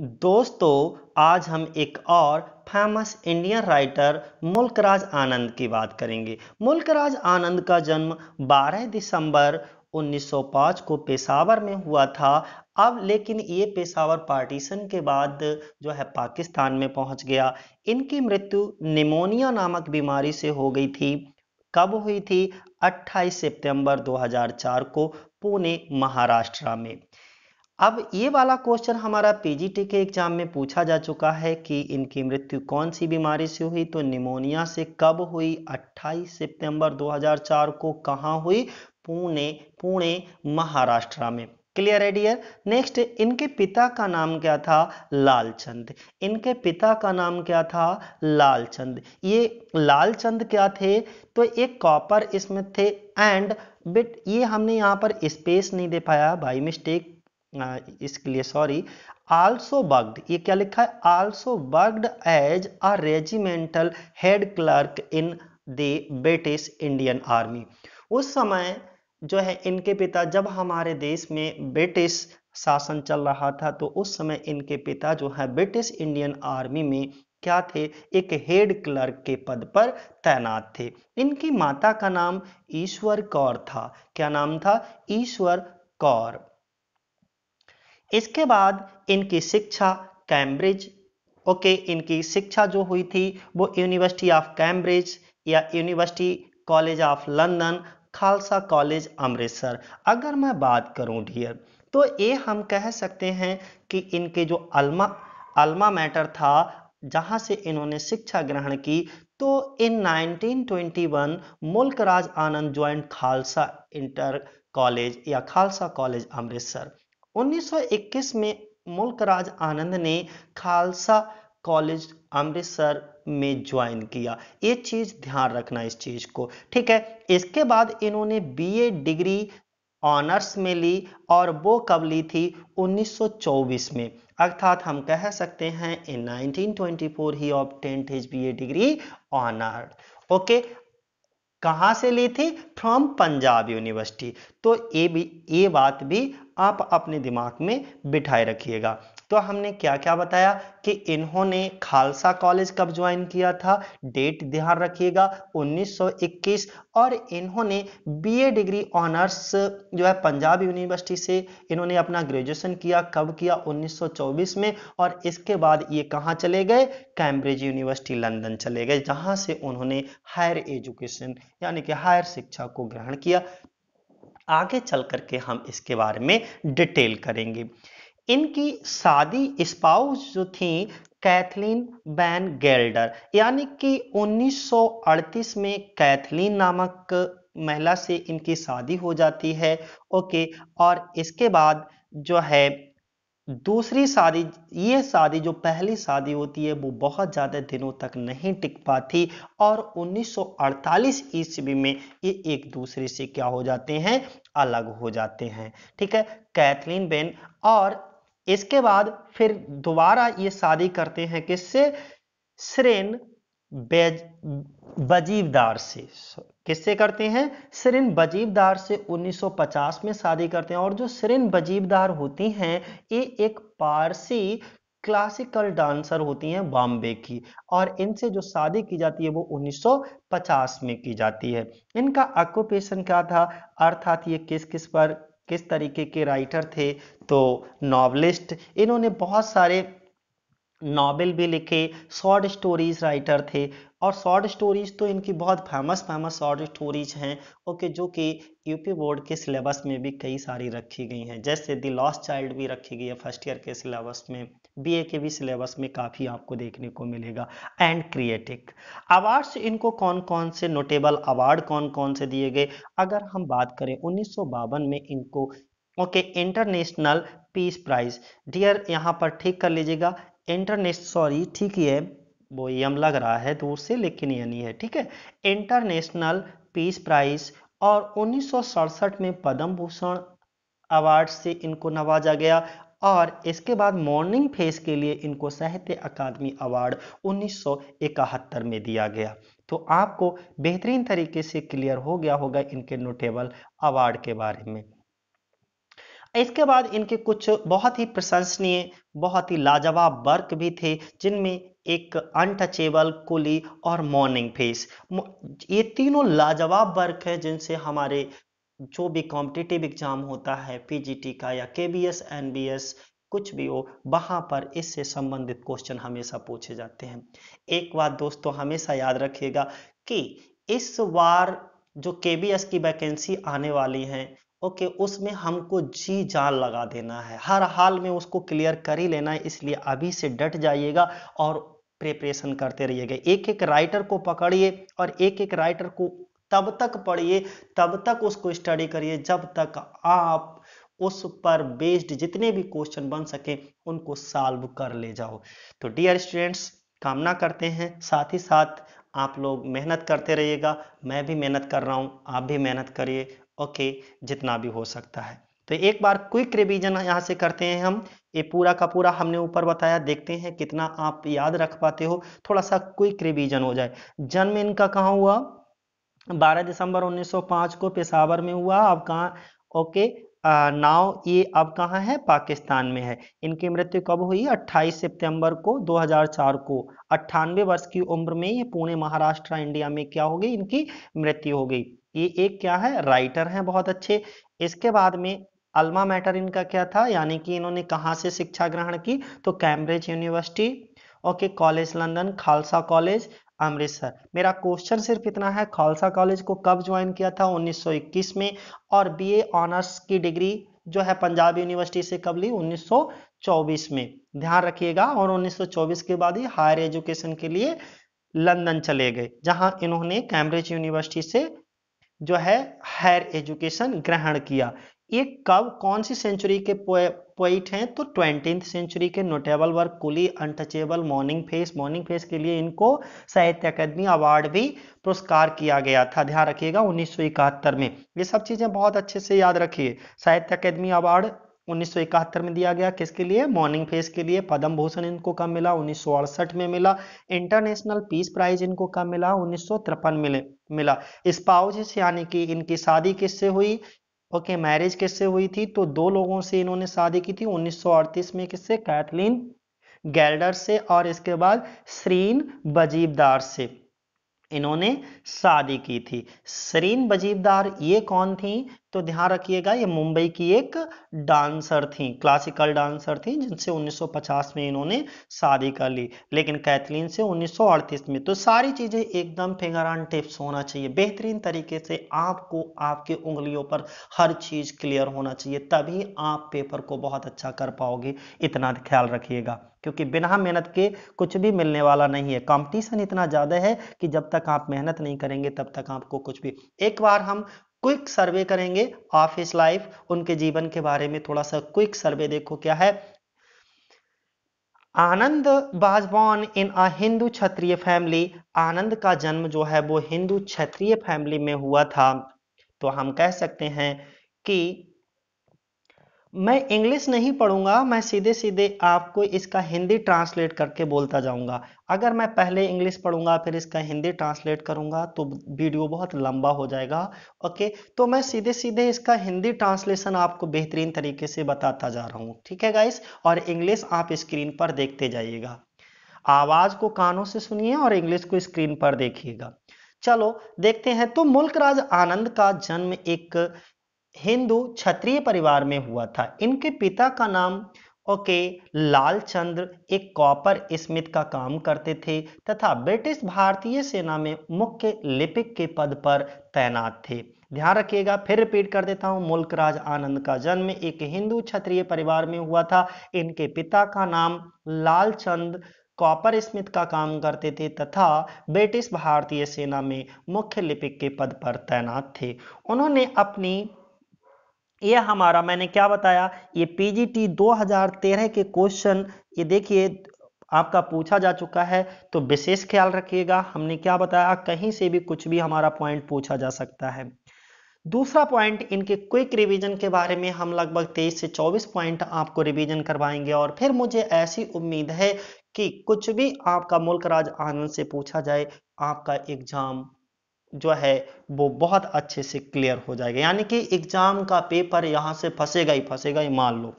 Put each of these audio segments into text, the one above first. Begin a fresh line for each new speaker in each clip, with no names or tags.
दोस्तों आज हम एक और famous Indian writer Mulkraj Anand की बात करेंगे मुल्कराज आनंद का जन्म 12 दिसंबर 1905 को पेशावर में हुआ था अब लेकिन ये पेशावर पार्टीशन के बाद जो है पाकिस्तान में पहुंच गया इनकी मृत्यु निमोनिया नामक बीमारी से हो गई थी कब हुई थी 28 सितंबर 2004 को पुणे महाराष्ट्र में अब ये वाला क्वेश्चन हमारा पीजीटी के एग्जाम में पूछा जा चुका है कि इनकी मृत्यु कौन सी बीमारी से हुई तो निमोनिया से कब हुई 28 सितंबर 2004 को कहा हुई पुणे पुणे महाराष्ट्र में क्लियर है डियर नेक्स्ट इनके पिता का नाम क्या था लालचंद इनके पिता का नाम क्या था लालचंद ये लालचंद क्या थे तो एक कॉपर इसमें थे एंड बट ये हमने यहाँ पर स्पेस नहीं दे पाया बाई मिस्टेक इसके लिए सॉरी आल्सो बग्ड ये क्या लिखा है also bugged as a regimental head clerk in the British Indian army उस समय जो है इनके पिता जब हमारे देश में ब्रिटिश शासन चल रहा था तो उस समय इनके पिता जो है ब्रिटिश इंडियन आर्मी में क्या थे एक हेड क्लर्क के पद पर तैनात थे इनकी माता का नाम ईश्वर कौर था क्या नाम था ईश्वर कौर इसके बाद इनकी शिक्षा कैम्ब्रिज ओके इनकी शिक्षा जो हुई थी वो यूनिवर्सिटी ऑफ कैम्ब्रिज या university college of London Khalsa college Amritsar अगर मैं बात करूं डियर तो ये हम कह सकते हैं कि इनके जो अल्मा अल्मा मैटर था जहां से इन्होंने शिक्षा ग्रहण की तो in 1921 Mulk Raj Anand joined Khalsa inter college या खालसा कॉलेज अमृतसर 1921 में मुल्कराज आनंद ने खालसा कॉलेज अमृतसर में ज्वाइन किया ये चीज ध्यान रखना इस चीज को ठीक है इसके बाद इन्होंने बीए डिग्री ऑनर्स में ली और वो कब ली थी 1924 में अर्थात हम कह सकते हैं in 1924 he obtained his BA degree honour okay कहा से ली थी फ्रॉम पंजाब यूनिवर्सिटी तो ये भी ये बात भी आप अपने दिमाग में बिठाए रखिएगा तो हमने क्या क्या बताया कि इन्होंने खालसा कॉलेज कब ज्वाइन किया था डेट ध्यान रखिएगा 1921 और इन्होंने बीए डिग्री ऑनर्स जो है पंजाब यूनिवर्सिटी से इन्होंने अपना ग्रेजुएशन किया कब किया 1924 में और इसके बाद ये कहाँ चले गए कैम्ब्रिज यूनिवर्सिटी लंदन चले गए जहाँ से उन्होंने हायर एजुकेशन यानी कि हायर शिक्षा को ग्रहण किया आगे चल करके हम इसके बारे में डिटेल करेंगे इनकी शादी स्पाउस जो थी कैथलीन बैन गेल्डर यानी कि 1938 में कैथलीन नामक महिला से इनकी शादी हो जाती है ओके और इसके बाद जो है दूसरी शादी ये शादी जो पहली शादी होती है वो बहुत ज़्यादा दिनों तक नहीं टिक पाती और 1948 ईस्वी में ये एक दूसरे से क्या हो जाते हैं अलग हो जाते हैं ठीक है कैथलीन बेन और इसके बाद फिर दोबारा ये शादी करते हैं किससे श्रेन बजीवदार से किससे करते हैं सिरिन बजीवदार से 1950 में शादी करते हैं और जो सिरिन बजीवदार होती हैं ये एक पारसी क्लासिकल डांसर होती हैं बॉम्बे की और इनसे जो शादी की जाती है वो 1950 में की जाती है इनका ऑक्यूपेशन क्या था अर्थात ये किस किस पर किस तरीके के राइटर थे तो नॉवलिस्ट इन्होंने बहुत सारे नावल भी लिखे शॉर्ट स्टोरीज राइटर थे और शॉर्ट स्टोरीज तो इनकी बहुत फेमस फेमस शॉर्ट स्टोरीज हैं ओके जो कि यूपी बोर्ड के सिलेबस में भी कई सारी रखी गई हैं जैसे दी लॉस्ट चाइल्ड भी रखी गई है फर्स्ट ईयर के सिलेबस में बीए के भी सिलेबस में काफ़ी आपको देखने को मिलेगा एंड क्रिएटिक अवार्ड्स इनको कौन कौन से नोटेबल अवार्ड कौन कौन से दिए गए अगर हम बात करें उन्नीस में इनको okay international peace prize dear यहाँ पर ठीक कर लीजिएगा इंटरनेशनल सॉरी ठीक ही है वो यम लग रहा है दूर से लेकिन नहीं है ठीक है इंटरनेशनल पीस प्राइज और उन्नीस में पद्म भूषण अवार्ड से इनको नवाजा गया और इसके बाद मॉर्निंग फेस के लिए इनको साहित्य अकादमी अवार्ड 1971 में दिया गया तो आपको बेहतरीन तरीके से क्लियर हो गया होगा इनके नोटेबल अवार्ड के बारे में इसके बाद इनके कुछ बहुत ही प्रशंसनीय बहुत ही लाजवाब वर्क भी थे जिनमें एक अनटचेबल कुली और मॉर्निंग फेस ये तीनों लाजवाब वर्क हैं जिनसे हमारे जो भी कॉम्पिटिटिव एग्जाम होता है पीजीटी का या के बी कुछ भी हो वहाँ पर इससे संबंधित क्वेश्चन हमेशा पूछे जाते हैं एक बात दोस्तों हमेशा याद रखिएगा कि इस बार जो के की वैकेंसी आने वाली है ओके okay, उसमें हमको जी जान लगा देना है हर हाल में उसको क्लियर कर ही लेना है इसलिए अभी से डट जाइएगा और प्रिपरेशन करते रहिएगा एक एक राइटर को पकड़िए और एक एक राइटर को तब तक पढ़िए तब तक उसको स्टडी करिए जब तक आप उस पर बेस्ड जितने भी क्वेश्चन बन सके उनको सॉल्व कर ले जाओ तो डियर स्टूडेंट्स कामना करते हैं साथ ही साथ आप लोग मेहनत करते रहिएगा मैं भी मेहनत कर रहा हूँ आप भी मेहनत करिए ओके जितना भी हो सकता है तो एक बार क्विक रिवीजन यहाँ से करते हैं हम ये पूरा का पूरा हमने ऊपर बताया देखते हैं कितना आप याद रख पाते हो थोड़ा सा क्विक रिवीजन हो जाए जन्म इनका कहाँ हुआ 12 दिसंबर 1905 को पेशावर में हुआ अब कहाँ ओके आ, नाव ये अब कहाँ है पाकिस्तान में है इनकी मृत्यु कब हुई 28 सितंबर को 2004 को अट्ठानवे वर्ष की उम्र में ये पुणे महाराष्ट्र इंडिया में क्या हो गई इनकी मृत्यु हो गई ये एक क्या है राइटर हैं बहुत अच्छे इसके बाद में अल्मा मैटर इनका क्या था यानी कि इन्होंने कहाँ से शिक्षा ग्रहण की तो Cambridge university okay college London Khalsa college Amritsar मेरा क्वेश्चन सिर्फ इतना है खालसा कॉलेज को कब ज्वाइन किया था 1921 में और बीए ऑनर्स की डिग्री जो है पंजाब यूनिवर्सिटी से कब ली 1924 में ध्यान रखिएगा और 1924 के बाद ही हायर एजुकेशन के लिए लंदन चले गए जहां इन्होंने कैम्ब्रिज यूनिवर्सिटी से जो है हायर एजुकेशन ग्रहण किया ये कब कौन सी सेंचुरी के पॉइंट हैं तो ट्वेंटी सेंचुरी के notable work coolie untouchable morning face morning face के लिए इनको साहित्य अकादमी अवार्ड भी पुरस्कार किया गया था ध्यान रखिएगा उन्नीस में ये सब चीजें बहुत अच्छे से याद रखिए साहित्य अकादमी अवार्ड 1971 में दिया गया किसके लिए मॉर्निंग फेस के लिए पद्म भूषण इनको कब मिला उन्नीस में मिला इंटरनेशनल पीस प्राइज इनको कब मिला उन्नीस मिले मिला स्पाउज से यानी कि इनकी शादी किससे हुई ओके मैरिज किससे हुई थी तो दो लोगों से इन्होंने शादी की थी उन्नीस में किससे कैथलीन गैल्डर से और इसके बाद श्रीन बजीबदार से इन्होंने शादी की थी श्रीन बजीबदार ये कौन थी तो ध्यान रखिएगा ये मुंबई की एक डांसर थी क्लासिकल डांसर थी जिनसे 1950 में इन्होंने शादी कर ली लेकिन कैथलीन से 1938 में तो सारी चीज़ें एकदम फिंगर ऑन टिप्स होना चाहिए बेहतरीन तरीके से आपको आपके उंगलियों पर हर चीज़ क्लियर होना चाहिए तभी आप पेपर को बहुत अच्छा कर पाओगे इतना ख्याल रखिएगा क्योंकि बिना मेहनत के कुछ भी मिलने वाला नहीं है कंपटीशन इतना ज़्यादा है कि जब तक आप मेहनत नहीं करेंगे तब तक आपको कुछ भी एक बार हम क्विक सर्वे करेंगे ऑफिस लाइफ उनके जीवन के बारे में थोड़ा सा क्विक सर्वे देखो क्या है आनंद बाजबॉन इन अ हिंदू क्षत्रिय फैमिली आनंद का जन्म जो है वो हिंदू क्षत्रिय फैमिली में हुआ था तो हम कह सकते हैं कि मैं इंग्लिश नहीं पढ़ूंगा मैं सीधे सीधे आपको इसका हिंदी ट्रांसलेट करके बोलता जाऊंगा अगर मैं पहले इंग्लिश पढ़ूंगा फिर इसका हिंदी ट्रांसलेट करूंगा तो वीडियो बहुत लंबा हो जाएगा ओके तो मैं सीधे सीधे इसका हिंदी ट्रांसलेशन आपको बेहतरीन तरीके से बताता जा रहा हूँ ठीक है गाइस और इंग्लिश आप स्क्रीन पर देखते जाइएगा आवाज़ को कानों से सुनिए और इंग्लिश को स्क्रीन पर देखिएगा चलो देखते हैं तो राज आनंद का जन्म एक हिंदू क्षत्रिय परिवार में हुआ था इनके पिता का नाम ओके लाल चंद्र एक कॉपर स्मिथ का काम करते थे तथा ब्रिटिश भारतीय सेना में मुख्य लिपिक के पद पर तैनात थे ध्यान रखिएगा फिर रिपीट कर देता हूं मुल्कराज आनंद का जन्म एक हिंदू क्षत्रिय परिवार में हुआ था इनके पिता का नाम लाल चंद्र कॉपर स्मिथ का काम करते थे तथा ब्रिटिश भारतीय सेना में मुख्य लिपिक के पद पर तैनात थे उन्होंने अपनी ये हमारा मैंने क्या बताया ये पीजीटी 2013 के क्वेश्चन ये देखिए आपका पूछा जा चुका है तो विशेष ख्याल रखिएगा हमने क्या बताया कहीं से भी कुछ भी हमारा पॉइंट पूछा जा सकता है दूसरा पॉइंट इनके क्विक रिवीजन के बारे में हम लगभग 23 से 24 पॉइंट आपको रिवीजन करवाएंगे और फिर मुझे ऐसी उम्मीद है कि कुछ भी आपका मुल्क राज आनंद से पूछा जाए आपका एग्जाम जो है वो बहुत अच्छे से क्लियर हो जाएगा यानी कि एग्जाम का पेपर यहां से फंसेगा ही फंसेगा ही मान लो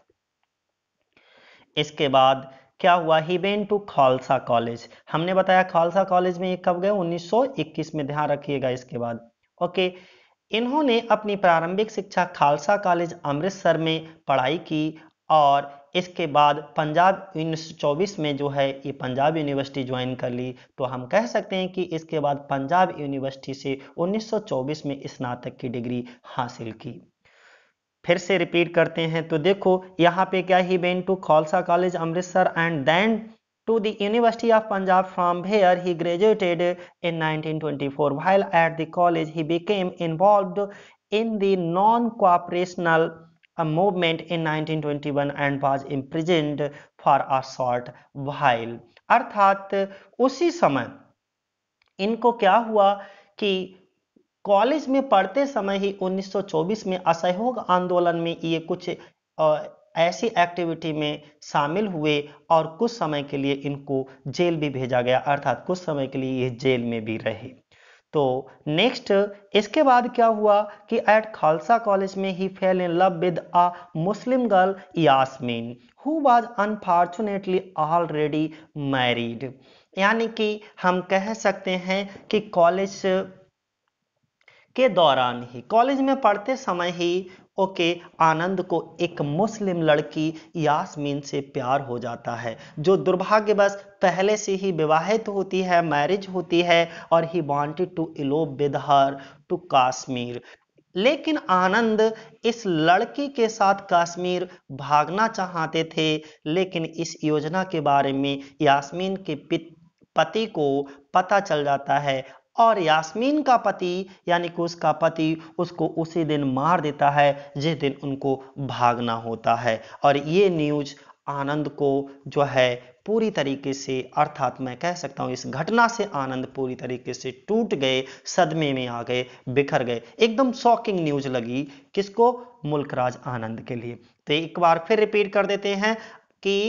इसके बाद क्या हुआ he went to Khalsa college हमने बताया खालसा कॉलेज में ये कब गए 1921 में ध्यान रखिएगा इसके बाद ओके इन्होंने अपनी प्रारंभिक शिक्षा खालसा कॉलेज अमृतसर में पढ़ाई की और इसके बाद पंजाब उन्नीस चौबीस में जो है ये पंजाब यूनिवर्सिटी ज्वाइन कर ली तो हम कह सकते हैं कि इसके बाद पंजाब यूनिवर्सिटी से 1924 में स्नातक की डिग्री हासिल की फिर से रिपीट करते हैं तो देखो यहाँ पे क्या ही बेन to Khalsa college Amritsar and then to the university of Punjab from where he graduated in nineteen twenty four the college, he he became involved in the non cooperational a movement in 1921 and was imprisoned for a short while अर्थात उसी समय इनको क्या हुआ कि college में पढ़ते समय ही 1924 में असहयोग आंदोलन में ये कुछ ऐसी एक्टिविटी में शामिल हुए और कुछ समय के लिए इनको जेल भी भेजा गया अर्थात कुछ समय के लिए ये जेल में भी रहे तो नेक्स्ट इसके बाद क्या हुआ कि एट खालसा कॉलेज में he fell in love with a Muslim girl Yasmin who was unfortunately already married यानी कि हम कह सकते हैं कि कॉलेज के दौरान ही कॉलेज में पढ़ते समय ही ओके आनंद को एक मुस्लिम लड़की यासमीन से प्यार हो जाता है जो दुर्भाग्यवश पहले से ही विवाहित होती है मैरिज होती है और he wanted to elope with her to Kashmir लेकिन आनंद इस लड़की के साथ कश्मीर भागना चाहते थे लेकिन इस योजना के बारे में यास्मीन के पति को पता चल जाता है और यास्मीन का पति यानी कि उसका पति उसको उसी दिन मार देता है जिस दिन उनको भागना होता है और ये न्यूज आनंद को जो है पूरी तरीके से अर्थात मैं कह सकता हूँ इस घटना से आनंद पूरी तरीके से टूट गए सदमे में आ गए बिखर गए एकदम शॉकिंग न्यूज लगी किसको मुल्कराज आनंद के लिए तो एक बार फिर रिपीट कर देते हैं कि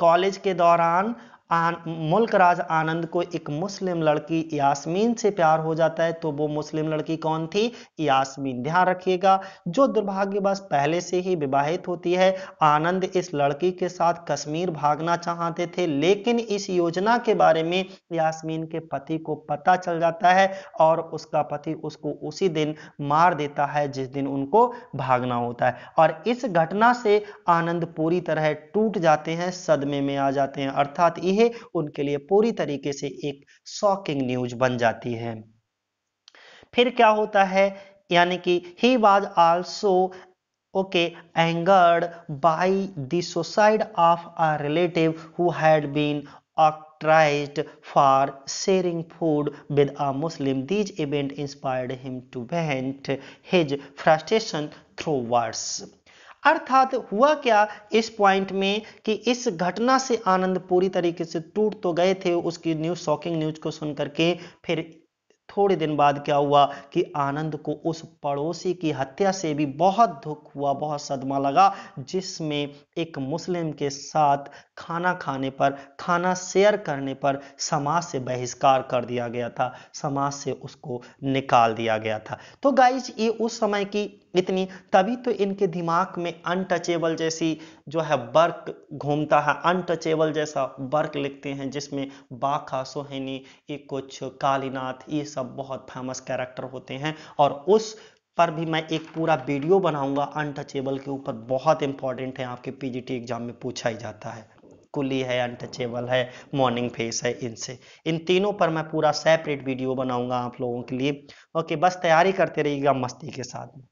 कॉलेज के दौरान मुल्क राज आनंद को एक मुस्लिम लड़की यास्मीन से प्यार हो जाता है तो वो मुस्लिम लड़की कौन थी यास्मीन ध्यान रखिएगा जो दुर्भाग्यवश पहले से ही विवाहित होती है आनंद इस लड़की के साथ कश्मीर भागना चाहते थे लेकिन इस योजना के बारे में यास्मीन के पति को पता चल जाता है और उसका पति उसको उसी दिन मार देता है जिस दिन उनको भागना होता है और इस घटना से आनंद पूरी तरह टूट जाते हैं सदमे में आ जाते हैं अर्थात यह है उनके लिए पूरी तरीके से एक शॉकिंग न्यूज बन जाती है फिर क्या होता है यानी कि he was also okay angered by the suicide of a relative who had been ostracized for sharing food with a Muslim these event inspired him to vent his frustration through words अर्थात हुआ क्या इस पॉइंट में कि इस घटना से आनंद पूरी तरीके से टूट तो गए थे उसकी न्यूज शॉकिंग न्यूज को सुनकर के फिर थोड़े दिन बाद क्या हुआ कि आनंद को उस पड़ोसी की हत्या से भी बहुत दुख हुआ बहुत सदमा लगा जिसमें एक मुस्लिम के साथ खाना खाने पर खाना शेयर करने पर समाज से बहिष्कार कर दिया गया था समाज से उसको निकाल दिया गया था तो गाइज ये उस समय की इतनी तभी तो इनके दिमाग में अनटचेबल जैसी जो है वर्क घूमता है अनटचेबल जैसा वर्क लिखते हैं जिसमें बाखा सोहनी ये कुछ कालीनाथ ये सब बहुत फेमस कैरेक्टर होते हैं और उस पर भी मैं एक पूरा वीडियो बनाऊंगा अनटचेबल के ऊपर बहुत इंपॉर्टेंट है आपके पीजीटी एग्जाम में पूछा ही जाता है कुली है अनटचेबल है मॉर्निंग फेस है इनसे इन तीनों पर मैं पूरा सेपरेट वीडियो बनाऊंगा आप लोगों के लिए ओके बस तैयारी करते रहिएगा मस्ती के साथ में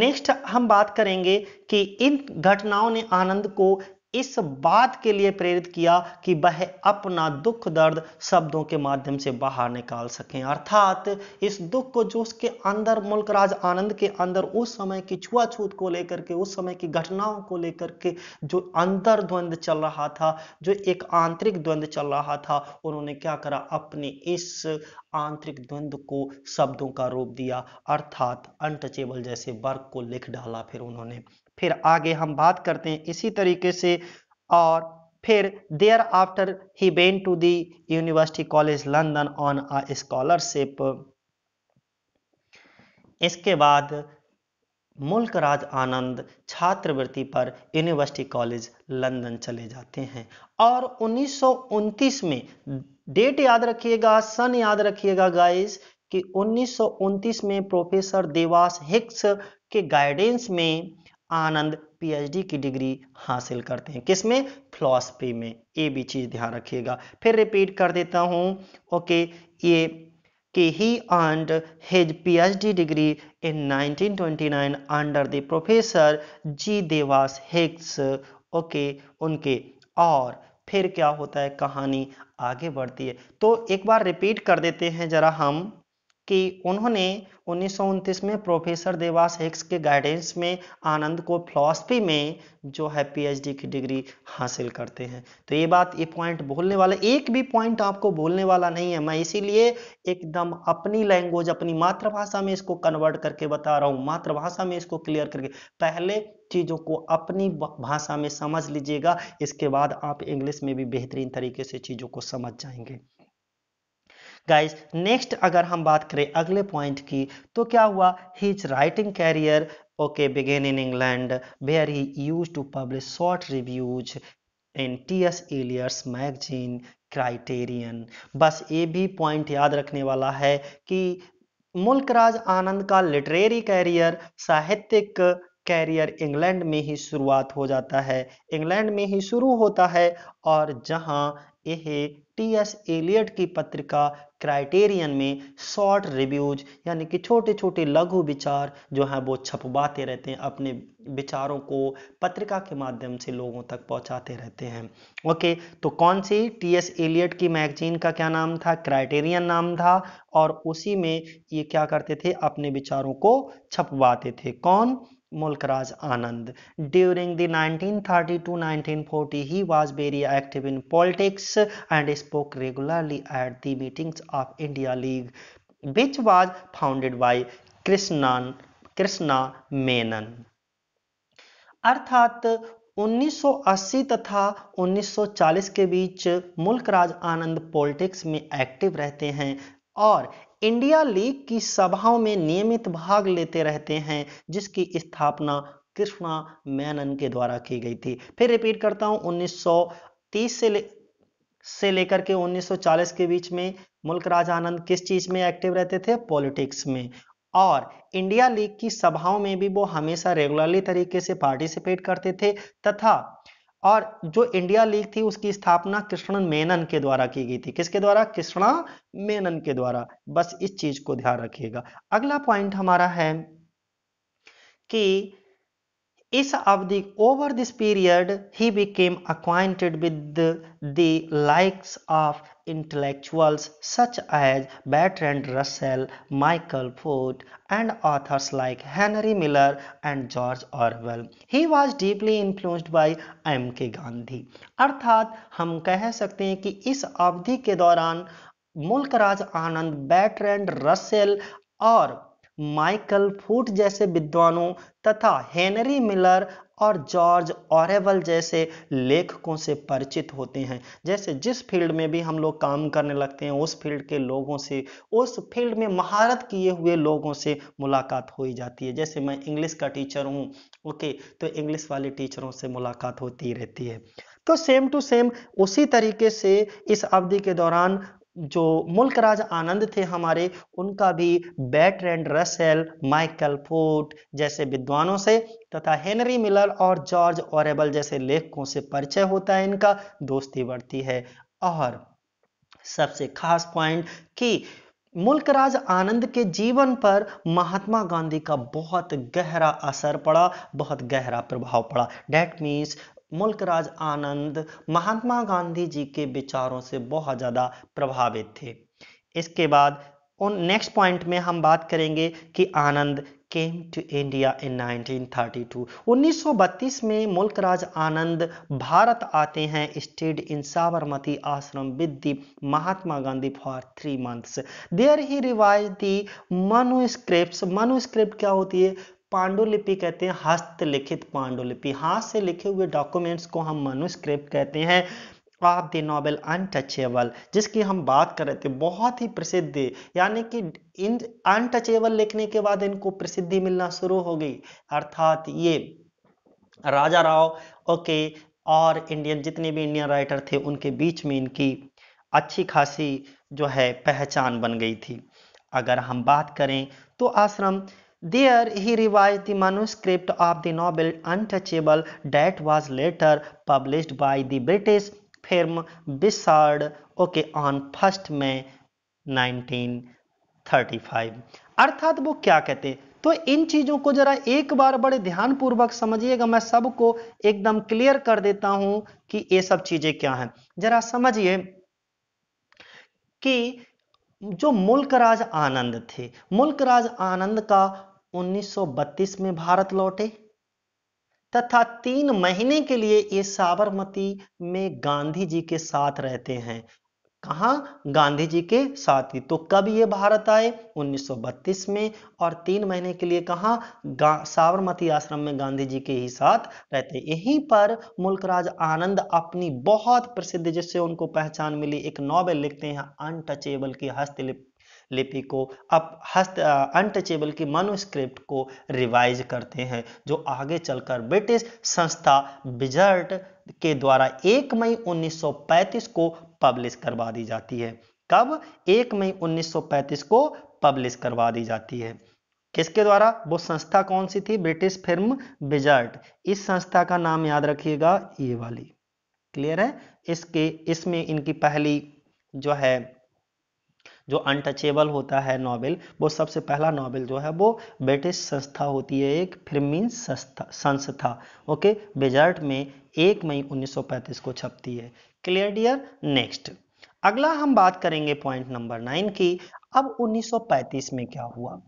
नेक्स्ट हम बात करेंगे कि इन घटनाओं ने आनंद को इस बात के लिए प्रेरित किया कि वह अपना दुख दर्द शब्दों के माध्यम से बाहर निकाल सकें अर्थात इस दुख को जो उसके अंदर मुल्कराज आनंद के अंदर उस समय की छुआछूत को लेकर के उस समय की घटनाओं को लेकर के जो अंतर द्वंद चल रहा था जो एक आंतरिक द्वंद चल रहा था उन्होंने क्या करा अपने इस आंतरिक द्वंद को शब्दों का रूप दिया अर्थात अनटचेबल जैसे वर्ग को लिख डाला फिर उन्होंने फिर आगे हम बात करते हैं इसी तरीके से और फिर देयर आफ्टर ही बेन to the university college London on a scholarship इसके बाद मुल्क राज आनंद छात्रवृत्ति पर यूनिवर्सिटी कॉलेज लंदन चले जाते हैं और उन्नीस में डेट याद रखिएगा सन याद रखिएगा गाइस कि उन्नीस में प्रोफेसर देवास हिक्स के गाइडेंस में आनंद पीएचडी की डिग्री हासिल करते हैं किसमें फिलोसफी में ये भी चीज़ ध्यान रखिएगा फिर रिपीट कर देता हूं ओके ये कि H D degree in nineteen twenty nine under the professor G Dawes Hicks okay उनके और फिर क्या होता है कहानी आगे बढ़ती है तो एक बार रिपीट कर देते हैं जरा हम कि उन्होंने उन्नीस में प्रोफेसर देवास हेक्स के गाइडेंस में आनंद को फिलोसफी में जो है पीएचडी की डिग्री हासिल करते हैं तो ये बात ये पॉइंट बोलने वाला एक भी पॉइंट आपको बोलने वाला नहीं है मैं इसीलिए एकदम अपनी लैंग्वेज अपनी मातृभाषा में इसको कन्वर्ट करके बता रहा हूँ मातृभाषा में इसको क्लियर करके पहले चीज़ों को अपनी भाषा में समझ लीजिएगा इसके बाद आप इंग्लिश में भी बेहतरीन तरीके से चीज़ों को समझ जाएंगे गाइस नेक्स्ट अगर हम बात करें अगले पॉइंट की तो क्या हुआ his writing career okay began in England where he used to publish short reviews in T S Eliot's magazine Criterion बस ये भी पॉइंट याद रखने वाला है कि मुल्कराज आनंद का लिटरेरी कैरियर साहित्यिक कैरियर इंग्लैंड में ही शुरुआत हो जाता है इंग्लैंड में ही शुरू होता है और जहां यह टी एस एलियट की पत्रिका क्राइटेरियन में शॉर्ट रिव्यूज यानी कि छोटे छोटे लघु विचार जो हैं वो छपवाते रहते हैं अपने विचारों को पत्रिका के माध्यम से लोगों तक पहुंचाते रहते हैं ओके तो कौन सी टी एस एलियट की मैगजीन का क्या नाम था क्राइटेरियन नाम था और उसी में ये क्या करते थे अपने विचारों को छपवाते थे कौन Mulkraj Anand during the 1932-1940 he was very active in politics and spoke regularly at the meetings of India League which was founded by Krishnan Krishna Menon अर्थात 1980 तथा 1940 के बीच मुल्कराज आनंद पॉलिटिक्स में एक्टिव रहते हैं और इंडिया लीग की सभाओं में नियमित भाग लेते रहते हैं जिसकी स्थापना कृष्णा मैनन के द्वारा की गई थी फिर रिपीट करता हूं 1930 से ले, से लेकर के 1940 के बीच में मुल्क राज आनंद किस चीज में एक्टिव रहते थे पॉलिटिक्स में और इंडिया लीग की सभाओं में भी वो हमेशा रेगुलरली तरीके से पार्टिसिपेट करते थे तथा और जो इंडिया लीग थी उसकी स्थापना कृष्णन मेनन के द्वारा की गई थी किसके द्वारा कृष्णा मेनन के द्वारा बस इस चीज को ध्यान रखिएगा अगला पॉइंट हमारा है कि इस अवधि over this period he became acquainted with the likes of intellectuals such as Bertrand Russell Michael Foot and authors like Henry Miller and George Orwell he was deeply influenced by M K Gandhi अर्थात हम कह सकते हैं कि इस अवधि के दौरान मुल्कराज आनंद एंड रसेल और माइकल फूट जैसे विद्वानों तथा हेनरी मिलर और जॉर्ज ऑरेवल जैसे लेखकों से परिचित होते हैं जैसे जिस फील्ड में भी हम लोग काम करने लगते हैं उस फील्ड के लोगों से उस फील्ड में महारत किए हुए लोगों से मुलाकात हो ही जाती है जैसे मैं इंग्लिश का टीचर हूँ ओके तो इंग्लिश वाले टीचरों से मुलाकात होती रहती है तो सेम टू सेम उसी तरीके से इस अवधि के दौरान जो मुल्क राज आनंद थे हमारे उनका भी बैटरेंड रसेल माइकल फोर्ट जैसे विद्वानों से तथा हेनरी मिलर और जॉर्ज ऑरेबल जैसे लेखकों से परिचय होता है इनका दोस्ती बढ़ती है और सबसे खास पॉइंट कि मुल्क राज आनंद के जीवन पर महात्मा गांधी का बहुत गहरा असर पड़ा बहुत गहरा प्रभाव पड़ा डैट मीन्स मुल्कराज आनंद महात्मा गांधी जी के विचारों से बहुत ज़्यादा प्रभावित थे इसके बाद उन नेक्स्ट पॉइंट में हम बात करेंगे कि आनंद केम टू इंडिया इन 1932 1932 में मुल्कराज आनंद भारत आते हैं state in Sabarmati Ashram with the Mahatma Gandhi for three months there he revised the manuscript manuscript क्या होती है पांडुलिपि कहते हैं हस्तलिखित पांडुलिपि हाथ से लिखे हुए डॉक्यूमेंट्स को हम मनुस्क्रिप्ट कहते हैं ऑफ द नॉवल अनटचेबल जिसकी हम बात कर रहे थे बहुत ही प्रसिद्ध यानी कि इन अनटचेबल लिखने के बाद इनको प्रसिद्धि मिलना शुरू हो गई अर्थात ये राजा राव ओके और इंडियन जितने भी इंडियन राइटर थे उनके बीच में इनकी अच्छी खासी जो है पहचान बन गई थी अगर हम बात करें तो आश्रम There he revised the manuscript of the novel Untouchable that was later published by the British firm Bissard okay, on 1st May 1935. अर्थात वो क्या कहते तो इन चीजों को जरा एक बार बड़े ध्यान पूर्वक समझिएगा मैं सबको एकदम क्लियर कर देता हूं कि ये सब चीजें क्या हैं जरा समझिए कि जो मुल्कराज आनंद थे मुल्कराज आनंद का 1932 में भारत लौटे तथा तीन महीने के लिए ये साबरमती में गांधी जी के साथ रहते हैं कहा गांधी जी के ही तो कब ये भारत आए 1932 में और तीन महीने के लिए कहा साबरमती आश्रम में गांधी जी के ही साथ रहते यहीं पर मुल्कराज आनंद अपनी बहुत प्रसिद्ध जिससे उनको पहचान मिली एक नॉवेल लिखते हैं अनटचेबल की हस्तलिप लिपि को अप हस्त अनटचेबल की मनोस्क्रिप्ट को रिवाइज करते हैं जो आगे चलकर ब्रिटिश संस्था बिजर्ट के द्वारा 1 मई 1935 को पब्लिश करवा दी जाती है कब 1 मई 1935 को पब्लिश करवा दी जाती है किसके द्वारा वो संस्था कौन सी थी ब्रिटिश फिल्म बिजर्ट इस संस्था का नाम याद रखिएगा ये वाली क्लियर है इसके इसमें इनकी पहली जो है जो अनटचेबल होता है नॉवेल वो सबसे पहला नॉवेल जो है वो ब्रिटिश संस्था होती है एक फिल्मीन संस्था संस्था ओके बेजर्ट में एक मई 1935 को छपती है क्लियर डियर नेक्स्ट अगला हम बात करेंगे पॉइंट नंबर नाइन की अब 1935 में क्या हुआ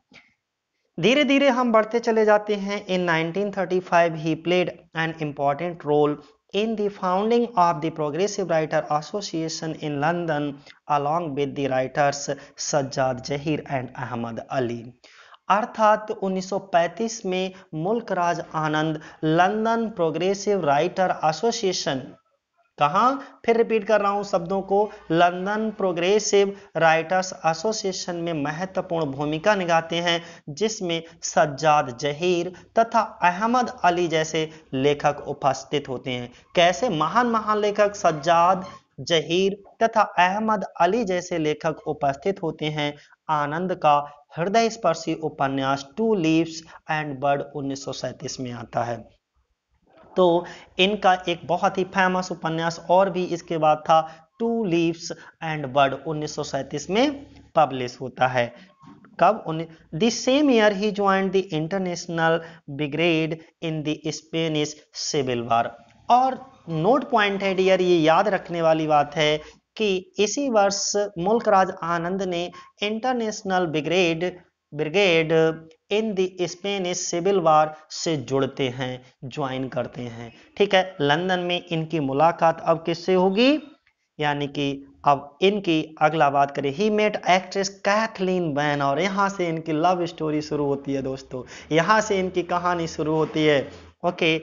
धीरे धीरे हम बढ़ते चले जाते हैं in 1935 he played an important role in the founding of the Progressive Writer Association in London along with the writers Sajjad Jahir and Ahmad Ali. अर्थात 1935 में Mulk Raj Anand London progressive writer association कहा फिर रिपीट कर रहा हूं शब्दों को लंदन प्रोग्रेसिव राइटर्स एसोसिएशन में महत्वपूर्ण भूमिका निभाते हैं जिसमें सज्जाद जहीर तथा अहमद अली जैसे लेखक उपस्थित होते हैं कैसे महान महान लेखक सज्जाद जहीर तथा अहमद अली जैसे लेखक उपस्थित होते हैं आनंद का हृदय स्पर्शी उपन्यास टू लीव्स एंड बर्ड 1937 में आता है तो इनका एक बहुत ही फेमस उपन्यास और भी इसके बाद था टू लीव्स एंड बर्ड उन्नीस में पब्लिश होता है कब the same year he joined the international brigade in the Spanish civil war और नोट पॉइंट है डियर ये याद रखने वाली बात है कि इसी वर्ष मुल्कराज आनंद ने international brigade brigade in the Spanish civil war से जुड़ते हैं ज्वाइन करते हैं ठीक है लंदन में इनकी मुलाकात अब किससे होगी यानी कि अब इनकी अगला बात करें he met actress Kathleen Van और यहाँ से इनकी लव स्टोरी शुरू होती है दोस्तों यहाँ से इनकी कहानी शुरू होती है ओके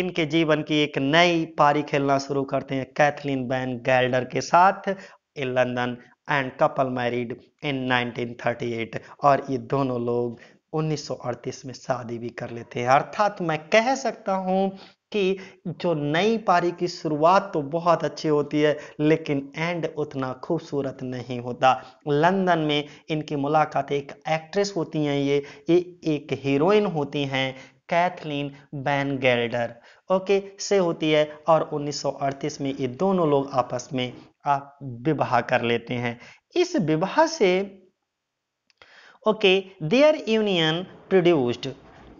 इनके जीवन की एक नई पारी खेलना शुरू करते हैं कैथलीन बैन गैल्डर के साथ in London and couple married in 1938 और ये दोनों लोग 1938 में शादी भी कर लेते हैं अर्थात मैं कह सकता हूँ कि जो नई पारी की शुरुआत तो बहुत अच्छी होती है लेकिन एंड उतना खूबसूरत नहीं होता लंदन में इनकी मुलाकात एक एक्ट्रेस होती हैं ये ये एक हीरोइन होती हैं कैथलीन बैन गेल्डर ओके से होती है और 1938 में ये दोनों लोग आपस में आप विवाह कर लेते हैं इस विवाह से okay their union produced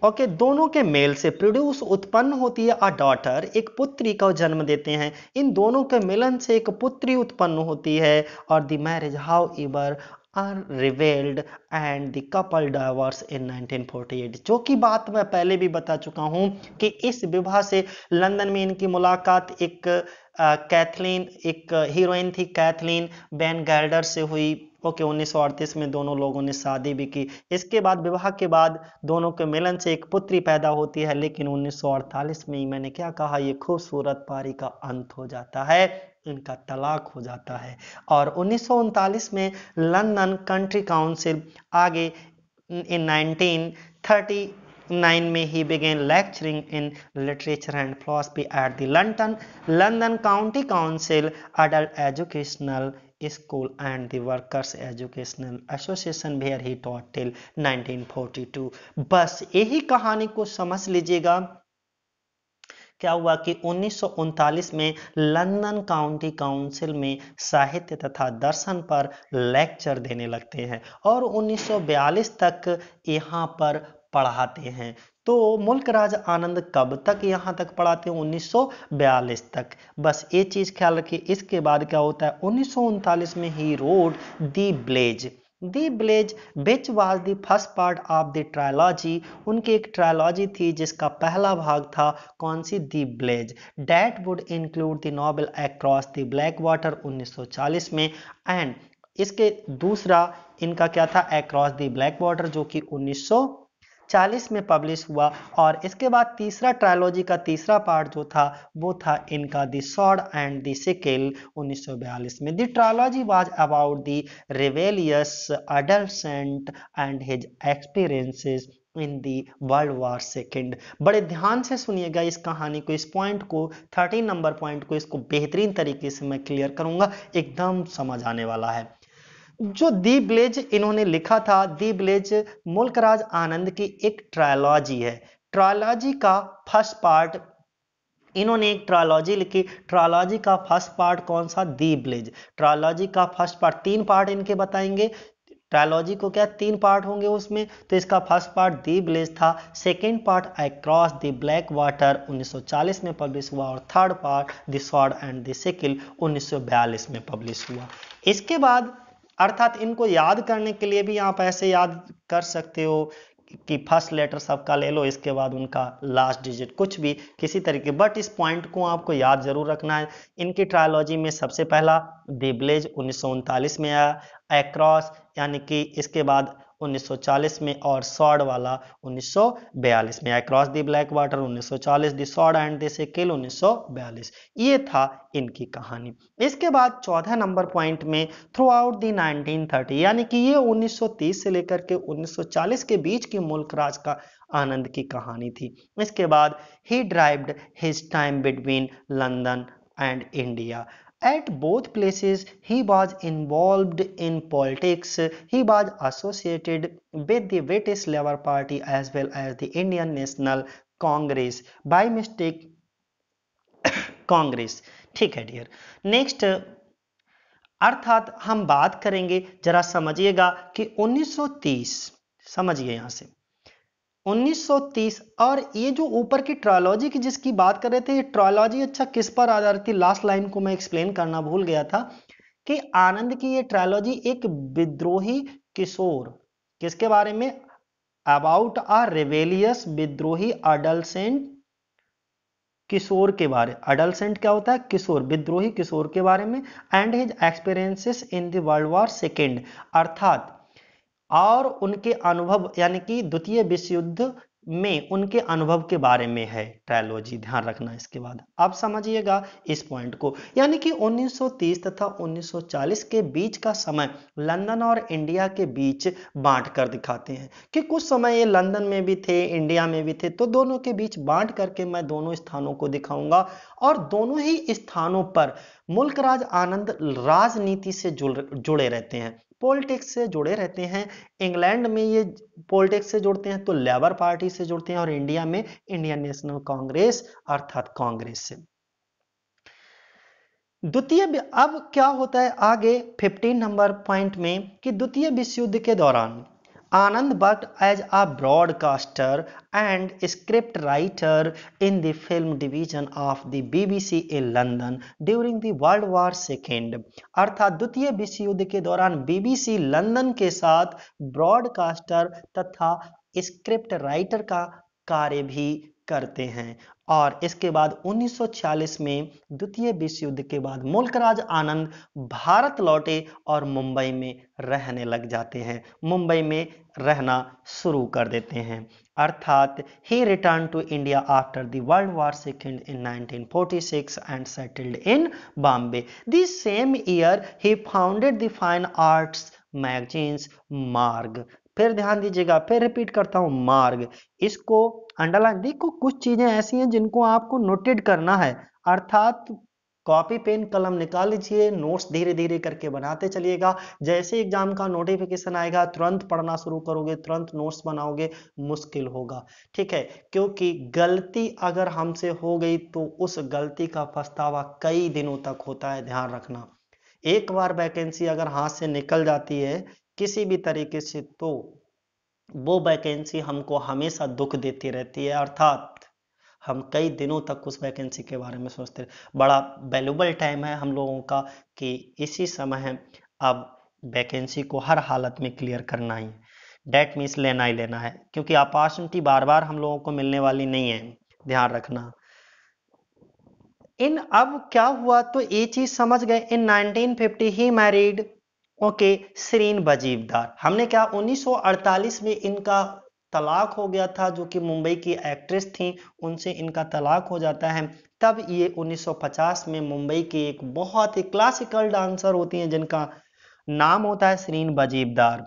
okay okay, दोनों के मेल से प्रोड्यूस उत्पन्न होती है अ डॉटर एक पुत्री का जन्म देते हैं इन दोनों के मिलन से एक पुत्री उत्पन्न होती है और the marriage however are revelled and the couple divorced in 1948 जो कि बात मैं पहले भी बता चुका हूं कि इस विवाह से लंदन में इनकी मुलाकात एक कैथलीन एक हीरोइन थी कैथलीन बैन गैल्डर से हुई ओके उन्नीस में दोनों लोगों ने शादी भी की इसके बाद विवाह के बाद दोनों के मिलन से एक पुत्री पैदा होती है लेकिन 1948 में ही मैंने क्या कहा ये खूबसूरत पारी का अंत हो जाता है इनका तलाक हो जाता है और उन्नीस में लंदन कंट्री काउंसिल आगे इन 1930 1909 में he began lecturing in literature and philosophy at the London London county council adult educational school and the workers educational association where he taught till 1942 बस यही कहानी को समझ लीजिएगा क्या हुआ कि उन्नीस में लंदन काउंटी काउंसिल में साहित्य तथा दर्शन पर लेक्चर देने लगते हैं और 1942 तक यहाँ पर पढ़ाते हैं तो मुल्क राज आनंद कब तक यहाँ तक पढ़ाते हैं उन्नीस तक बस ये चीज़ ख्याल रखिए इसके बाद क्या होता है उन्नीस में he wrote the blaze the blaze which was the first part of the trilogy उनकी एक ट्रायलॉजी थी जिसका पहला भाग था कौन सी the blaze that would include the novel across the black water उन्नीस में एंड इसके दूसरा इनका क्या था एक्रॉस द ब्लैक वाटर जो कि उन्नीस 1940 में पब्लिश हुआ और इसके बाद तीसरा ट्रायोलॉजी का तीसरा पार्ट जो था वो था इनका the sword and the sickle 1942 में the trilogy was about the rebellious adolescent and his experiences in the world war second बड़े ध्यान से सुनिएगा इस कहानी को इस पॉइंट को थर्टीन नंबर पॉइंट को इसको बेहतरीन तरीके से मैं क्लियर करूंगा एकदम समझ आने वाला है जो दी ब्लेज इन्होंने लिखा था दी ब्लेज मुल्कराज आनंद की एक ट्रायलॉजी है ट्रायलॉजी का फर्स्ट पार्ट इन्होंने एक ट्रायोलॉजी लिखी ट्रायोलॉजी का फर्स्ट पार्ट कौन सा दी ब्लेज ट्रायोलॉजी का फर्स्ट पार्ट तीन पार्ट इनके बताएंगे ट्रायोलॉजी को क्या तीन पार्ट होंगे उसमें तो इसका फर्स्ट पार्ट दी ब्लेज था second part cross the black water 1940 में पब्लिश हुआ और third part the sword and the sickle 1942 में पब्लिश हुआ इसके बाद अर्थात इनको याद करने के लिए भी आप ऐसे याद कर सकते हो कि फर्स्ट लेटर सबका ले लो इसके बाद उनका लास्ट डिजिट कुछ भी किसी तरीके बट इस पॉइंट को आपको याद जरूर रखना है इनकी ट्रायोलॉजी में सबसे पहला दिबलेज उन्नीस में आया एक्रॉस यानी कि इसके बाद 1940 में और सॉड वाला 1942 में आई cross the black water 1940 the sword and the sickle 1942 ये था इनकी कहानी इसके बाद चौदह नंबर पॉइंट में थ्रू आउट दी 1930 यानी कि ये 1930 से लेकर के 1940 के बीच की मुल्क राज का आनंद की कहानी थी इसके बाद ही ड्राइव्ड his time between London and India At both places, he was involved in politics. He was associated with the British Labour Party as well as the Indian National Congress. By mistake, Congress ठीक है dear next अर्थात हम बात करेंगे जरा समझिएगा कि 1930 समझिए यहां से 1930 और ये जो ऊपर की ट्रायोलॉजी की जिसकी बात कर रहे थे ये ट्रायोलॉजी अच्छा किस पर आधारित थी लास्ट लाइन को मैं एक्सप्लेन करना भूल गया था कि आनंद की ये ट्रायोलॉजी एक विद्रोही किशोर किसके बारे में अबाउट अ रेवेलियस विद्रोही अडलसेंट किशोर के बारे अडलसेंट क्या होता है किशोर विद्रोही किशोर के बारे में and his experiences in world war second अर्थात और उनके अनुभव यानी कि द्वितीय विश्व युद्ध में उनके अनुभव के बारे में है ट्रायोलॉजी ध्यान रखना इसके बाद आप समझिएगा इस पॉइंट को यानी कि 1930 तथा 1940 के बीच का समय लंदन और इंडिया के बीच बांट कर दिखाते हैं कि कुछ समय ये लंदन में भी थे इंडिया में भी थे तो दोनों के बीच बांट करके मैं दोनों स्थानों को दिखाऊंगा और दोनों ही स्थानों पर मुल्कराज आनंद राजनीति से जुड़े रहते हैं पॉलिटिक्स से जुड़े रहते हैं इंग्लैंड में ये पॉलिटिक्स से जुड़ते हैं तो लेबर पार्टी से जुड़ते हैं और इंडिया में इंडियन नेशनल कांग्रेस अर्थात कांग्रेस से द्वितीय अब क्या होता है आगे 15 नंबर पॉइंट में कि द्वितीय विश्व युद्ध के दौरान आनंद भट्ट as a broadcaster and script writer in the film division of the BBC in London during the world war second अर्थात द्वितीय विश्व युद्ध के दौरान बीबीसी लंदन के साथ ब्रॉडकास्टर तथा स्क्रिप्ट राइटर का कार्य भी करते हैं और इसके बाद 1940 में द्वितीय विश्व युद्ध के बाद मुल्कराज आनंद भारत लौटे और मुंबई में रहने लग जाते हैं मुंबई में रहना शुरू कर देते हैं अर्थात he returned to India after the world war second in 1946 and settled in Bombay this same year he founded the fine arts magazines Marg फिर ध्यान दीजिएगा फिर रिपीट करता हूं मार्ग इसको अंडरलाइन देखो कुछ चीजें ऐसी हैं जिनको आपको नोटेड करना है अर्थात कॉपी पेन कलम निकाल लीजिए नोट्स धीरे धीरे करके बनाते चलिएगा जैसे एग्जाम का नोटिफिकेशन आएगा तुरंत पढ़ना शुरू करोगे तुरंत नोट्स बनाओगे मुश्किल होगा ठीक है क्योंकि गलती अगर हमसे हो गई तो उस गलती का पछतावा कई दिनों तक होता है ध्यान रखना एक बार वैकेंसी अगर हाथ से निकल जाती है किसी भी तरीके से तो वो वैकेंसी हमको हमेशा दुख देती रहती है अर्थात हम कई दिनों तक उस वैकेंसी के बारे में सोचते बड़ा वैल्यूबल टाइम है हम लोगों का कि इसी समय अब वैकेंसी को हर हालत में क्लियर करना ही डेट मीन्स लेना ही लेना है क्योंकि अपॉर्चुनिटी बार बार हम लोगों को मिलने वाली नहीं है ध्यान रखना इन अब क्या हुआ तो ये चीज समझ गए in 1950 he married okay Shireen Vajifdar हमने क्या 1948 में इनका तलाक हो गया था जो कि मुंबई की एक्ट्रेस थी उनसे इनका तलाक हो जाता है तब ये 1950 में मुंबई की एक बहुत ही क्लासिकल डांसर होती हैं जिनका नाम होता है सरीन बजीवदार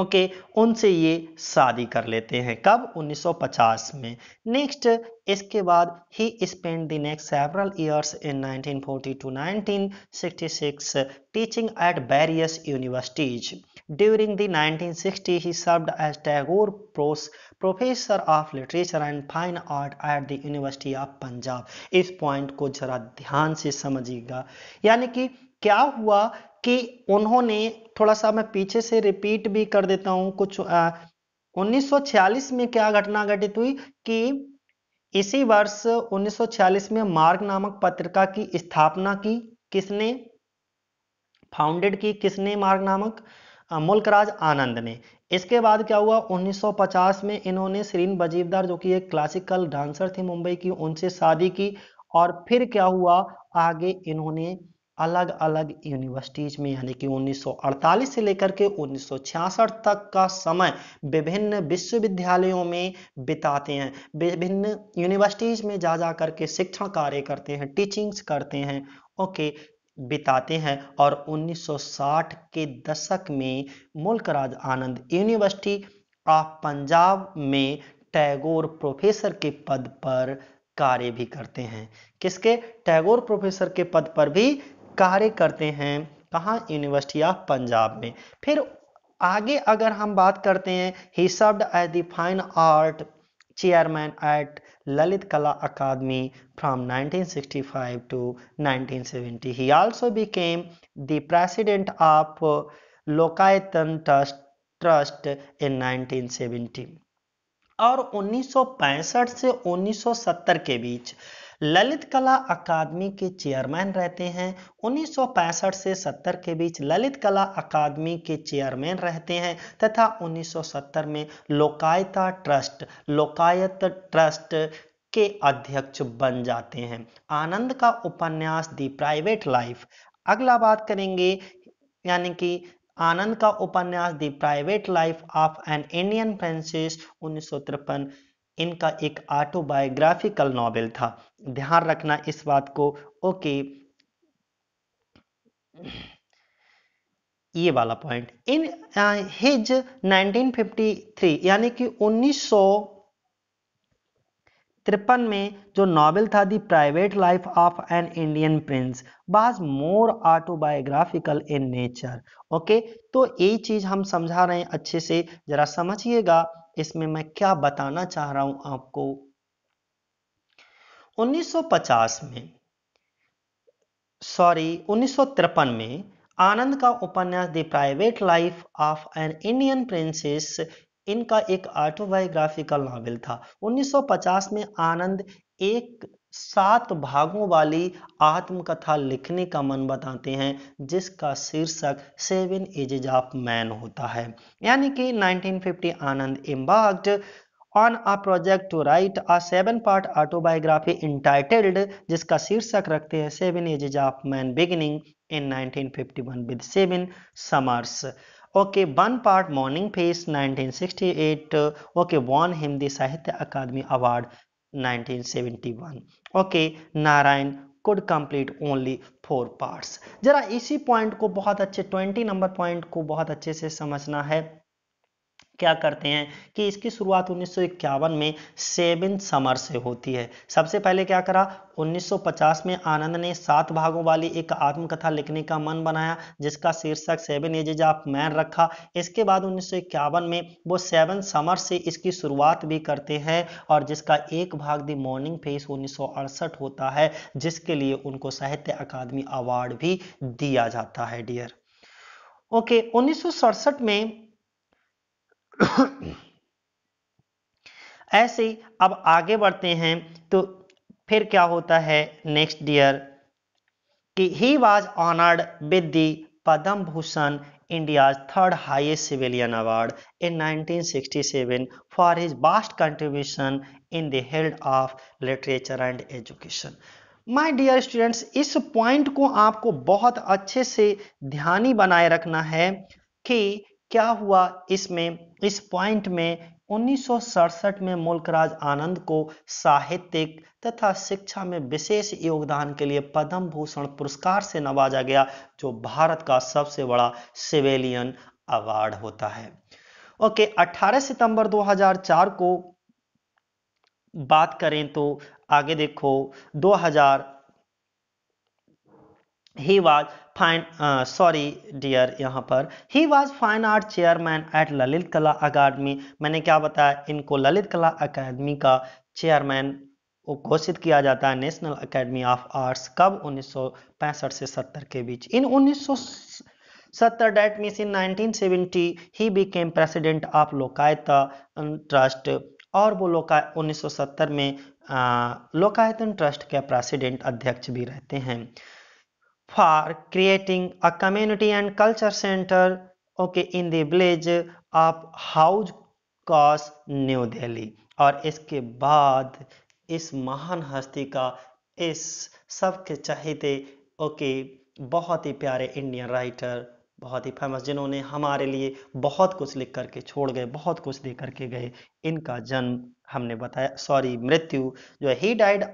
ओके उनसे ये शादी कर लेते हैं कब 1950 में नेक्स्ट इसके बाद he spend the next several years in 1940 to 1966 teaching at various universities During the 1960s, he served as Tagore pros professor of literature and fine art at the university of Punjab इस पॉइंट को जरा ध्यान से समझिएगा यानी कि क्या हुआ कि उन्होंने थोड़ा सा मैं पीछे से रिपीट भी कर देता हूं कुछ आ, 1946 में क्या घटना घटित हुई कि इसी वर्ष 1946 में मार्ग नामक पत्रिका की स्थापना की किसने फाउंडेड की किसने मार्ग नामक मुल्कराज आनंद ने इसके बाद क्या हुआ 1950 में इन्होंने श्रीन बजीवदार जो कि एक क्लासिकल डांसर थे मुंबई की उनसे शादी की और फिर क्या हुआ आगे इन्होंने अलग अलग यूनिवर्सिटीज में यानी कि 1948 से लेकर के 1966 तक का समय विभिन्न विश्वविद्यालयों में बिताते हैं विभिन्न यूनिवर्सिटीज में जा जा करके शिक्षण कार्य करते हैं टीचिंग्स करते हैं ओके बिताते हैं और 1960 के दशक में मुल्कराज आनंद यूनिवर्सिटी ऑफ पंजाब में टैगोर प्रोफेसर के पद पर कार्य भी करते हैं किसके टैगोर प्रोफेसर के पद पर भी कार्य करते हैं कहाँ यूनिवर्सिटी ऑफ पंजाब में फिर आगे अगर हम बात करते हैं he served as the fine art chairman at Lalit Kala Akademi from 1965 to 1970 he also became the president of Lokayatan trust trust in 1970 और 1965 से 1970 के बीच ललित कला अकादमी के चेयरमैन रहते हैं 1965 से 70 के बीच ललित कला अकादमी के चेयरमैन रहते हैं तथा 1970 में लोकायता ट्रस्ट लोकायत ट्रस्ट के अध्यक्ष बन जाते हैं आनंद का उपन्यास दी प्राइवेट लाइफ अगला बात करेंगे यानी कि आनंद का उपन्यास the private life of an Indian princess उन्नीस इनका एक ऑटोबायोग्राफिकल नॉवेल था ध्यान रखना इस बात को ओके ये वाला पॉइंट इन हिज 1953 यानी कि उन्नीस तिरपन में जो नॉवेल था the private life of an Indian prince was more autobiographical in nature okay तो यही चीज हम समझा रहे हैं अच्छे से जरा समझिएगा इसमें मैं क्या बताना चाह रहा हूं आपको 1950 में सॉरी उन्नीस में आनंद का उपन्यास the private life of an Indian princess इनका एक ऑटोबायोग्राफिकल नॉवल था 1950 में आनंद एक सात भागों वाली आत्मकथा लिखने का मन बताते हैं जिसका शीर्षक सेवन एजेज ऑफ मैन होता है यानी कि 1950 Anand embarked on a project to write a seven part autobiography entitled जिसका शीर्षक रखते हैं seven ages of man beginning in 1951 with seven summers okay one part morning face 1968 okay won Hindi Sahitya Akademi award 1971 okay Narayan could complete only four parts जरा इसी point को बहुत अच्छे 20 number point को बहुत अच्छे से समझना है क्या करते हैं कि इसकी शुरुआत उन्नीस में सेवन समर से होती है सबसे पहले क्या करा 1950 में आनंद ने सात भागों वाली एक आत्मकथा लिखने का मन बनाया जिसका शीर्षक सेवन एजेज ऑफ मैन रखा इसके बाद उन्नीस में वो सेवन समर से इसकी शुरुआत भी करते हैं और जिसका एक भाग दी मॉर्निंग फेस उन्नीस होता है जिसके लिए उनको साहित्य अकादमी अवार्ड भी दिया जाता है डियर ओके उन्नीस में ऐसे अब आगे बढ़ते हैं तो फिर क्या होता है नेक्स्ट ईयर कि he was honoured with the Padma Bhushan India third highest civilian award in 1967 for his vast contribution in the field of literature and education my dear students इस पॉइंट को आपको बहुत अच्छे से ध्यान ही बनाए रखना है कि क्या हुआ इसमें इस पॉइंट में उन्नीस में मुल्कराज आनंद को साहित्यिक तथा शिक्षा में विशेष योगदान के लिए पद्म भूषण पुरस्कार से नवाजा गया जो भारत का सबसे बड़ा सिविलियन अवार्ड होता है ओके 18 सितंबर 2004 को बात करें तो आगे देखो he was fine sorry dear यहाँ पर he was fine art chairman at Lalit Kala Akademi मैंने क्या बताया इनको ललित कला अकादमी का चेयरमैन घोषित किया जाता है नेशनल अकेडमी ऑफ आर्ट्स कब 1965 से 70 के बीच in 1970 date means in 1970 he became president of Lokayatan trust और वो लोका 1970 में लोकायतन ट्रस्ट के प्रेसिडेंट अध्यक्ष भी रहते हैं for creating a community and culture center okay in the village of Hauz Khas New Delhi और इसके बाद इस महान हस्ती का इस सब के चाहिए ओके बहुत ही प्यारे इंडियन राइटर बहुत ही फेमस जिन्होंने हमारे लिए बहुत कुछ लिख करके छोड़ गए बहुत कुछ दे करके गए इनका जन्म हमने बताया सॉरी मृत्यु जो he died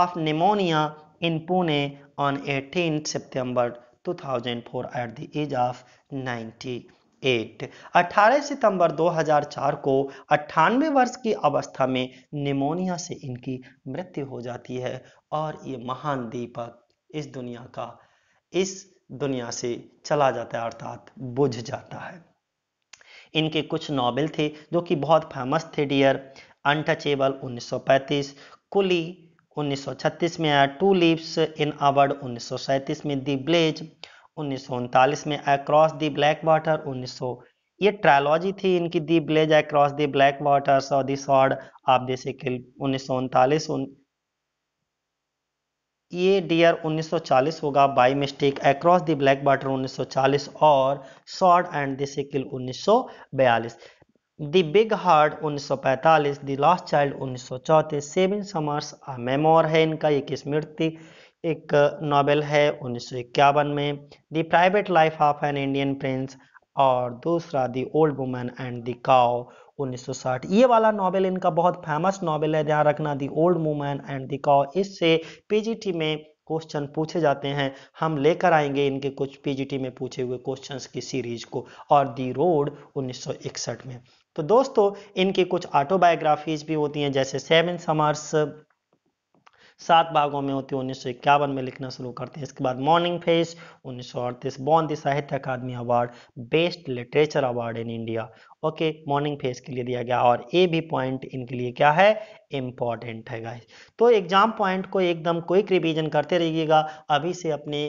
of pneumonia in Pune on 18 September 2004 at the age of 90 8. 18 सितंबर 2004 को अट्ठानवे वर्ष की अवस्था में निमोनिया से इनकी मृत्यु हो जाती है और ये महान दीपक इस दुनिया का इस दुनिया से चला जाता है अर्थात बुझ जाता है इनके कुछ नॉवेल थे जो कि बहुत फेमस थे डियर अनटचेबल 1935 कुली 1936 में आया टू लिप्स इन अवर्ड उन्नीस में दी ब्लेज उन्नीस में क्रॉस दी ब्लैक वाटर उन्नीस ये ट्रायलॉजी थी इनकी the blaze cross the black water और दी सॉर्ड आप जैसे कि उन्नीस ये डियर 1940 होगा by mistake across the black water 1940 और sword and this kill 1942 the big heart 1945, The last child 1934, Seven summers A memoir है इनका एक स्मृति एक नॉवेल है उन्नीस में the private life of an Indian prince और दूसरा the old women and the cow 1960 ये वाला नॉवेल इनका बहुत फेमस नॉवेल है ध्यान रखना the old women and the cow इससे पीजीटी में क्वेश्चन पूछे जाते हैं हम लेकर आएंगे इनके कुछ पीजीटी में पूछे हुए क्वेश्चंस की सीरीज को और दी रोड 1961 में तो दोस्तों इनकी कुछ ऑटोबायोग्राफीज भी होती हैं जैसे सेवन समर्स सात भागों में होती है उन्नीस में लिखना शुरू करते हैं इसके बाद मॉर्निंग फेज उन्नीस सौ बॉन्दी Sahitya Akademi award best literature award in India okay morning face के लिए दिया गया और ए भी पॉइंट इनके लिए क्या है इम्पॉर्टेंट है गाइस तो एग्जाम पॉइंट को एकदम क्विक रिविजन करते रहिएगा अभी से अपने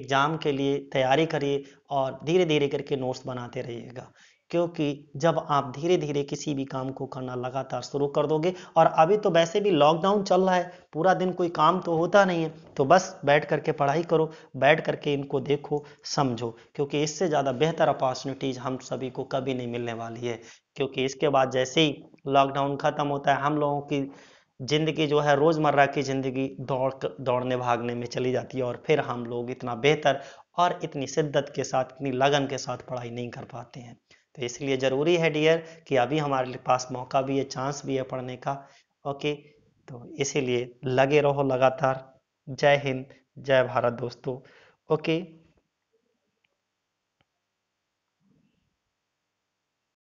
एग्जाम के लिए तैयारी करिए और धीरे धीरे करके नोट्स बनाते रहिएगा क्योंकि जब आप धीरे धीरे किसी भी काम को करना लगातार शुरू कर दोगे और अभी तो वैसे भी लॉकडाउन चल रहा है पूरा दिन कोई काम तो होता नहीं है तो बस बैठ करके पढ़ाई करो बैठ करके इनको देखो समझो क्योंकि इससे ज़्यादा बेहतर अपॉर्चुनिटीज़ हम सभी को कभी नहीं मिलने वाली है क्योंकि इसके बाद जैसे ही लॉकडाउन ख़त्म होता है हम लोगों की ज़िंदगी जो है रोज़मर्रा की ज़िंदगी दौड़ दौड़ने भागने में चली जाती है और फिर हम लोग इतना बेहतर और इतनी शिद्दत के साथ इतनी लगन के साथ पढ़ाई नहीं कर पाते हैं तो इसलिए ज़रूरी है डियर कि अभी हमारे पास मौका भी है चांस भी है पढ़ने का ओके तो इसीलिए लगे रहो लगातार जय हिंद जय भारत दोस्तों ओके